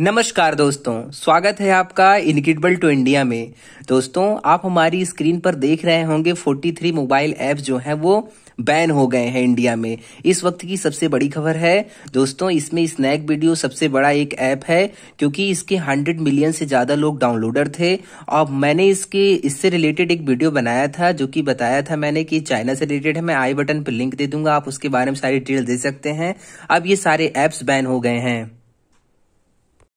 नमस्कार दोस्तों स्वागत है आपका इनकिडबल टू इंडिया में दोस्तों आप हमारी स्क्रीन पर देख रहे होंगे 43 मोबाइल ऐप जो हैं वो बैन हो गए हैं इंडिया में इस वक्त की सबसे बड़ी खबर है दोस्तों इसमें स्नैक वीडियो सबसे बड़ा एक ऐप है क्योंकि इसके 100 मिलियन से ज़्यादा लोग डाउनलोडर थे और मैंने इसके इससे रिलेटेड एक वीडियो बनाया था जो कि बताया था मैंने कि चाइना से रिलेटेड है मैं आई बटन पर लिंक दे दूंगा आप उसके बारे में सारी डिटेल दे सकते हैं अब ये सारे ऐप्स बैन हो गए हैं